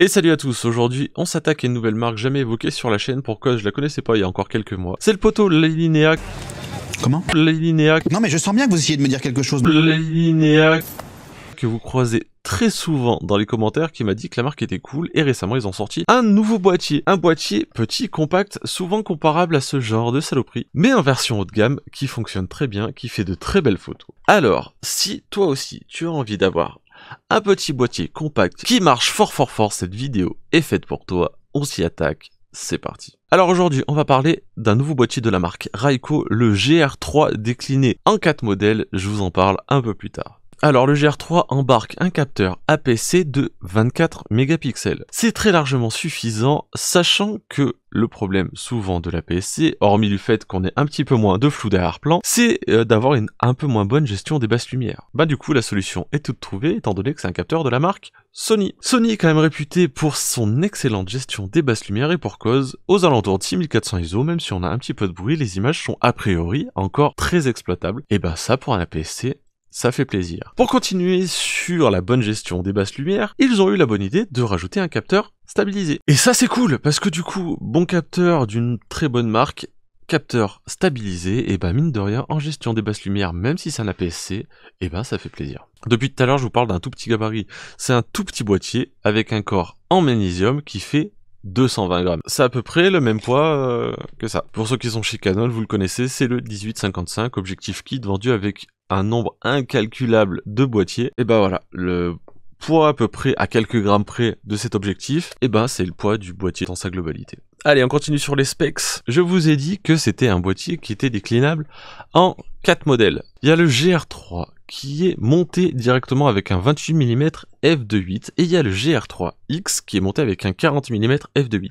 Et salut à tous, aujourd'hui on s'attaque à une nouvelle marque jamais évoquée sur la chaîne pour cause je la connaissais pas il y a encore quelques mois. C'est le poteau Linéac. Comment Linéac. Non mais je sens bien que vous essayez de me dire quelque chose. Linéac. Que vous croisez très souvent dans les commentaires qui m'a dit que la marque était cool et récemment ils ont sorti un nouveau boîtier. Un boîtier petit, compact, souvent comparable à ce genre de saloperie, mais en version haut de gamme qui fonctionne très bien, qui fait de très belles photos. Alors, si toi aussi tu as envie d'avoir un petit boîtier compact qui marche fort fort fort. Cette vidéo est faite pour toi. On s'y attaque. C'est parti. Alors aujourd'hui, on va parler d'un nouveau boîtier de la marque Raiko, le GR3 décliné en 4 modèles. Je vous en parle un peu plus tard. Alors le GR3 embarque un capteur APC de 24 mégapixels. C'est très largement suffisant, sachant que le problème souvent de la PSC, hormis le fait qu'on ait un petit peu moins de flou d'arrière-plan, c'est euh, d'avoir une un peu moins bonne gestion des basses lumières. Bah du coup la solution est toute trouvée étant donné que c'est un capteur de la marque Sony. Sony est quand même réputé pour son excellente gestion des basses lumières et pour cause, aux alentours de 6400 ISO, même si on a un petit peu de bruit, les images sont a priori encore très exploitables. Et bah ça pour un APS-C, ça fait plaisir. Pour continuer sur la bonne gestion des basses lumières, ils ont eu la bonne idée de rajouter un capteur stabilisé. Et ça c'est cool, parce que du coup, bon capteur d'une très bonne marque, capteur stabilisé, et ben mine de rien, en gestion des basses lumières, même si c'est un APS-C, et ben ça fait plaisir. Depuis tout à l'heure, je vous parle d'un tout petit gabarit. C'est un tout petit boîtier avec un corps en magnésium qui fait 220 grammes. C'est à peu près le même poids euh, que ça. Pour ceux qui sont chez Canon, vous le connaissez, c'est le 1855, objectif kit vendu avec un nombre incalculable de boîtiers, et ben voilà, le poids à peu près à quelques grammes près de cet objectif, et ben c'est le poids du boîtier dans sa globalité. Allez, on continue sur les specs. Je vous ai dit que c'était un boîtier qui était déclinable en quatre modèles. Il y a le GR3 qui est monté directement avec un 28 mm f2.8 et il y a le GR3X qui est monté avec un 40 mm f2.8.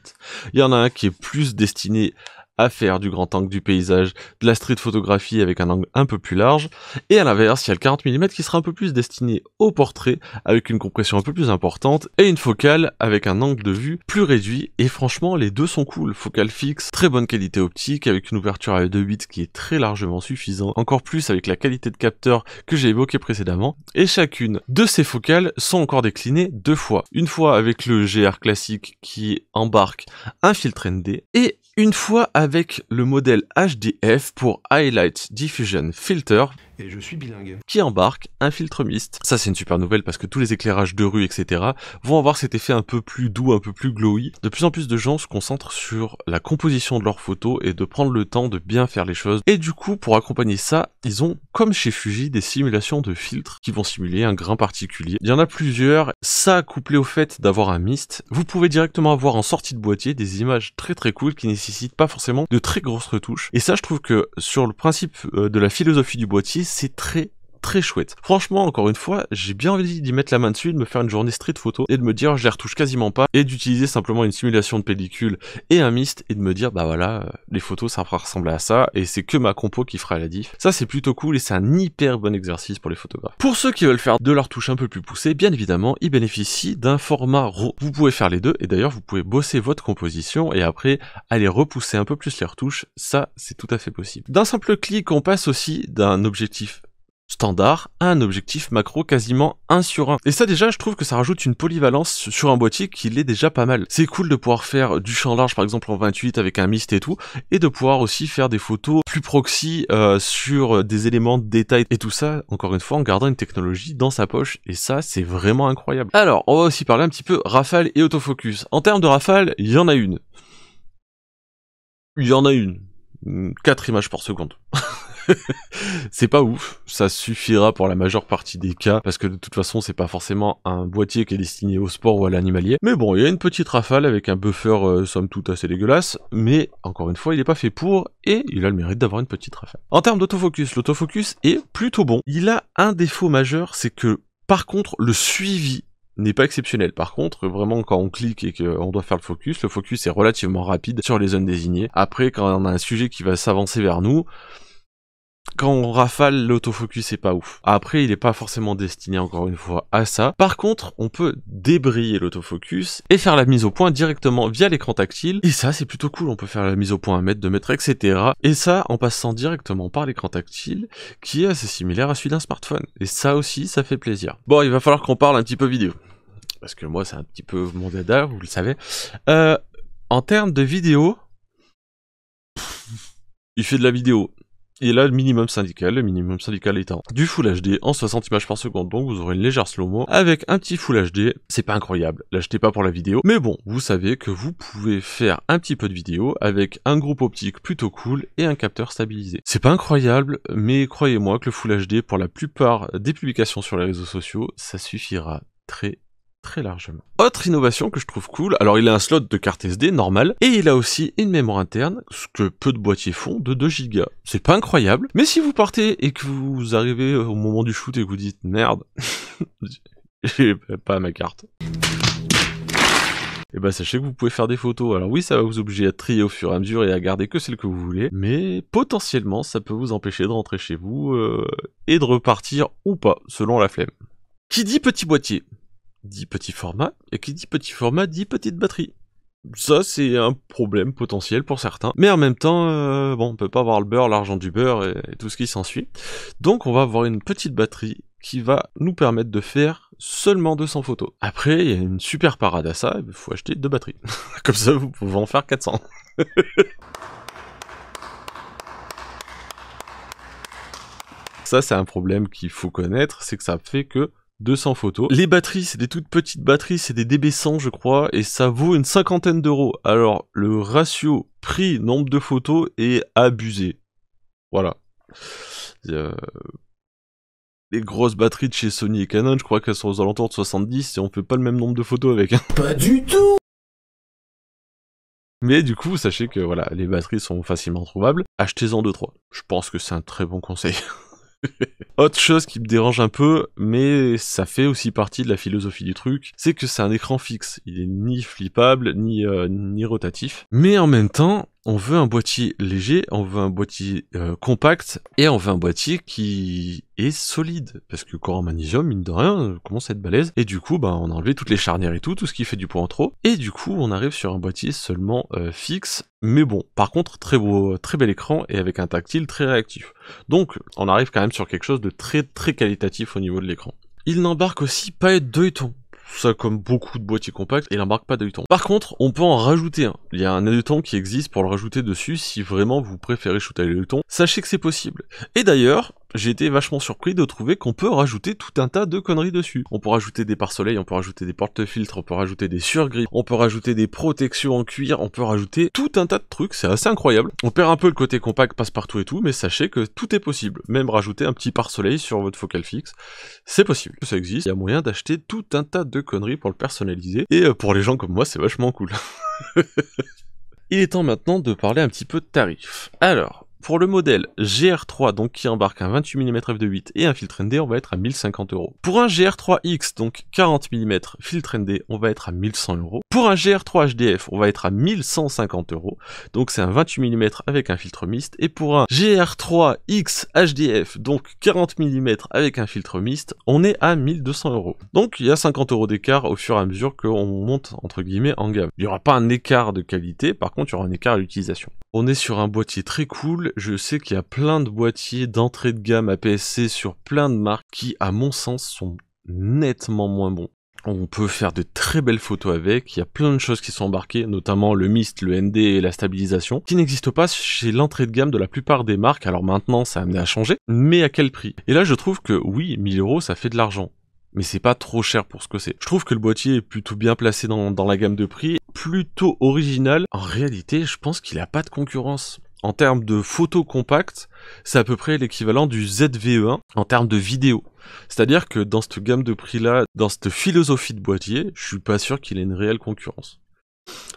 Il y en a un qui est plus destiné à faire du grand angle, du paysage, de la street photographie avec un angle un peu plus large. Et à l'inverse, il y a le 40 mm qui sera un peu plus destiné au portrait, avec une compression un peu plus importante, et une focale avec un angle de vue plus réduit. Et franchement, les deux sont cool. Focale fixe, très bonne qualité optique, avec une ouverture à 2.8 qui est très largement suffisant, encore plus avec la qualité de capteur que j'ai évoqué précédemment. Et chacune de ces focales sont encore déclinées deux fois. Une fois avec le GR classique qui embarque un filtre ND, et une fois avec avec le modèle HDF pour Highlight Diffusion Filter et je suis bilingue. Qui embarque un filtre mist. Ça c'est une super nouvelle parce que tous les éclairages de rue, etc. vont avoir cet effet un peu plus doux, un peu plus glowy. De plus en plus de gens se concentrent sur la composition de leurs photos et de prendre le temps de bien faire les choses. Et du coup, pour accompagner ça, ils ont, comme chez Fuji, des simulations de filtres qui vont simuler un grain particulier. Il y en a plusieurs. Ça, couplé au fait d'avoir un mist, vous pouvez directement avoir en sortie de boîtier des images très très cool qui nécessitent pas forcément de très grosses retouches. Et ça, je trouve que sur le principe euh, de la philosophie du boîtier, c'est très très chouette. Franchement, encore une fois, j'ai bien envie d'y mettre la main dessus, de me faire une journée street photo et de me dire je les retouche quasiment pas et d'utiliser simplement une simulation de pellicule et un mist et de me dire bah voilà, euh, les photos ça fera ressembler à ça et c'est que ma compo qui fera la diff. Ça c'est plutôt cool et c'est un hyper bon exercice pour les photographes. Pour ceux qui veulent faire de leurs touches un peu plus poussée, bien évidemment, ils bénéficient d'un format RAW. Vous pouvez faire les deux et d'ailleurs vous pouvez bosser votre composition et après aller repousser un peu plus les retouches, ça c'est tout à fait possible. D'un simple clic, on passe aussi d'un objectif standard un objectif macro quasiment 1 sur 1. Et ça déjà, je trouve que ça rajoute une polyvalence sur un boîtier qui l'est déjà pas mal. C'est cool de pouvoir faire du champ large par exemple en 28 avec un mist et tout, et de pouvoir aussi faire des photos plus proxy euh, sur des éléments de détail et tout ça, encore une fois, en gardant une technologie dans sa poche. Et ça, c'est vraiment incroyable. Alors, on va aussi parler un petit peu rafale et autofocus. En termes de rafale, il y en a une. Il y en a une. 4 images par seconde. c'est pas ouf, ça suffira pour la majeure partie des cas, parce que de toute façon c'est pas forcément un boîtier qui est destiné au sport ou à l'animalier. Mais bon, il y a une petite rafale avec un buffer euh, somme toute assez dégueulasse, mais encore une fois il n'est pas fait pour, et il a le mérite d'avoir une petite rafale. En termes d'autofocus, l'autofocus est plutôt bon. Il a un défaut majeur, c'est que par contre le suivi n'est pas exceptionnel. Par contre, vraiment, quand on clique et qu'on doit faire le focus, le focus est relativement rapide sur les zones désignées. Après, quand on a un sujet qui va s'avancer vers nous, quand on rafale, l'autofocus est pas ouf. Après, il est pas forcément destiné encore une fois à ça. Par contre, on peut débriller l'autofocus et faire la mise au point directement via l'écran tactile. Et ça, c'est plutôt cool. On peut faire la mise au point à mètre, de mètres, etc. Et ça, en passant directement par l'écran tactile, qui est assez similaire à celui d'un smartphone. Et ça aussi, ça fait plaisir. Bon, il va falloir qu'on parle un petit peu vidéo. Parce que moi, c'est un petit peu mon dada, vous le savez. Euh, en termes de vidéo, il fait de la vidéo et là, le minimum syndical, le minimum syndical étant du Full HD en 60 images par seconde, donc vous aurez une légère slow-mo avec un petit Full HD. C'est pas incroyable, l'achetez pas pour la vidéo, mais bon, vous savez que vous pouvez faire un petit peu de vidéo avec un groupe optique plutôt cool et un capteur stabilisé. C'est pas incroyable, mais croyez-moi que le Full HD, pour la plupart des publications sur les réseaux sociaux, ça suffira très très largement. Autre innovation que je trouve cool, alors il a un slot de carte SD normal, et il a aussi une mémoire interne, ce que peu de boîtiers font, de 2 Go. C'est pas incroyable, mais si vous partez et que vous arrivez euh, au moment du shoot et que vous dites merde, j'ai pas ma carte. Et eh bah ben, sachez que vous pouvez faire des photos. Alors oui, ça va vous obliger à trier au fur et à mesure et à garder que celle que vous voulez, mais potentiellement ça peut vous empêcher de rentrer chez vous euh, et de repartir ou pas, selon la flemme. Qui dit petit boîtier dit petit format, et qui dit petit format dit petite batterie. Ça, c'est un problème potentiel pour certains. Mais en même temps, euh, bon, on peut pas avoir le beurre, l'argent du beurre et, et tout ce qui s'ensuit. Donc, on va avoir une petite batterie qui va nous permettre de faire seulement 200 photos. Après, il y a une super parade à ça, il faut acheter deux batteries. Comme ça, vous pouvez en faire 400. ça, c'est un problème qu'il faut connaître, c'est que ça fait que 200 photos. Les batteries, c'est des toutes petites batteries, c'est des DB100 je crois, et ça vaut une cinquantaine d'euros. Alors le ratio prix-nombre de photos est abusé. Voilà. Les grosses batteries de chez Sony et Canon, je crois qu'elles sont aux alentours de 70 et on fait pas le même nombre de photos avec. un... Hein. Pas du tout mais du coup, sachez que voilà, les batteries sont facilement trouvables. Achetez-en 2-3. Je pense que c'est un très bon conseil. Autre chose qui me dérange un peu, mais ça fait aussi partie de la philosophie du truc, c'est que c'est un écran fixe. Il est ni flippable, ni, euh, ni rotatif. Mais en même temps, on veut un boîtier léger, on veut un boîtier euh, compact et on veut un boîtier qui est solide. Parce que en Magnésium, mine de rien, euh, commence à être balèze. Et du coup, bah, on a enlevé toutes les charnières et tout, tout ce qui fait du poids en trop. Et du coup, on arrive sur un boîtier seulement euh, fixe. Mais bon, par contre, très beau, très bel écran et avec un tactile très réactif. Donc, on arrive quand même sur quelque chose de très très qualitatif au niveau de l'écran. Il n'embarque aussi pas deux tons ça comme beaucoup de boîtiers compacts, Et il n'embarque pas ton. Par contre, on peut en rajouter un. Il y a un adductant qui existe pour le rajouter dessus si vraiment vous préférez shooter ton. Sachez que c'est possible. Et d'ailleurs, j'ai été vachement surpris de trouver qu'on peut rajouter tout un tas de conneries dessus. On peut rajouter des pare-soleil, on peut rajouter des porte-filtres, on peut rajouter des surgrips, on peut rajouter des protections en cuir, on peut rajouter tout un tas de trucs, c'est assez incroyable. On perd un peu le côté compact, passe-partout et tout, mais sachez que tout est possible. Même rajouter un petit pare-soleil sur votre focal fixe, c'est possible. Ça existe, il y a moyen d'acheter tout un tas de conneries pour le personnaliser, et euh, pour les gens comme moi, c'est vachement cool. Il est temps maintenant de parler un petit peu de tarifs. Alors, pour le modèle GR3, donc qui embarque un 28 mm f2.8 et un filtre ND, on va être à 1050 euros. Pour un GR3X, donc 40 mm filtre ND, on va être à 1100 euros. Pour un GR3 HDF, on va être à 1150 euros. Donc c'est un 28 mm avec un filtre mist. Et pour un GR3X HDF, donc 40 mm avec un filtre mist, on est à 1200 euros. Donc il y a 50 euros d'écart au fur et à mesure qu'on monte entre guillemets en gamme. Il n'y aura pas un écart de qualité, par contre il y aura un écart à l'utilisation. On est sur un boîtier très cool je sais qu'il y a plein de boîtiers d'entrée de gamme à PSC sur plein de marques qui, à mon sens, sont nettement moins bons. On peut faire de très belles photos avec, il y a plein de choses qui sont embarquées, notamment le mist, le ND et la stabilisation, qui n'existent pas chez l'entrée de gamme de la plupart des marques, alors maintenant ça a amené à changer, mais à quel prix Et là je trouve que oui, 1000 euros ça fait de l'argent, mais c'est pas trop cher pour ce que c'est. Je trouve que le boîtier est plutôt bien placé dans, la gamme de prix, plutôt original. En réalité, je pense qu'il a pas de concurrence en termes de photos compactes, c'est à peu près l'équivalent du ZVE1 en termes de vidéo. C'est-à-dire que dans cette gamme de prix-là, dans cette philosophie de boîtier, je suis pas sûr qu'il ait une réelle concurrence.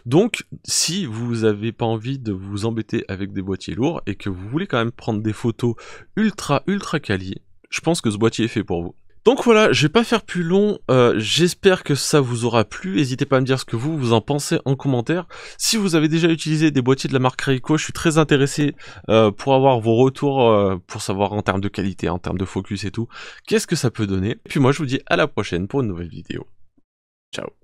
Donc, si vous n'avez pas envie de vous embêter avec des boîtiers lourds et que vous voulez quand même prendre des photos ultra ultra quali, je pense que ce boîtier est fait pour vous. Donc voilà, je vais pas faire plus long, euh, j'espère que ça vous aura plu, n'hésitez pas à me dire ce que vous, vous en pensez en commentaire. Si vous avez déjà utilisé des boîtiers de la marque Ricoh, je suis très intéressé euh, pour avoir vos retours, euh, pour savoir en termes de qualité, en termes de focus et tout, qu'est-ce que ça peut donner. Et puis moi je vous dis à la prochaine pour une nouvelle vidéo. Ciao